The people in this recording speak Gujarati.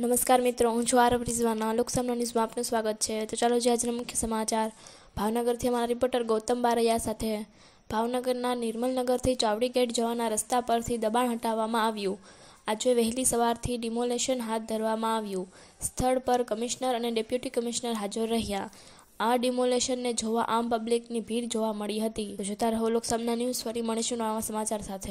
નમસ્કાર મિત્રો હું છું આરબ રિઝવાના લોકસામના ન્યૂઝમાં આપનું સ્વાગત છે તો ચાલો જે આજના મુખ્ય સમાચાર ભાવનગરથી અમારા રિપોર્ટર ગૌતમ બારૈયા સાથે ભાવનગરના નિર્મલનગરથી ચાવડી ગેટ જવાના રસ્તા પરથી દબાણ હટાવવામાં આવ્યું આજે વહેલી સવારથી ડિમોલેશન હાથ ધરવામાં આવ્યું સ્થળ પર કમિશનર અને ડેપ્યુટી કમિશનર હાજર રહ્યા આ ડિમોલેશનને જોવા આમ પબ્લિકની ભીડ જોવા મળી હતી જોતા રહો લોકસામના ન્યૂઝ ફરી મળીશું નવા સમાચાર સાથે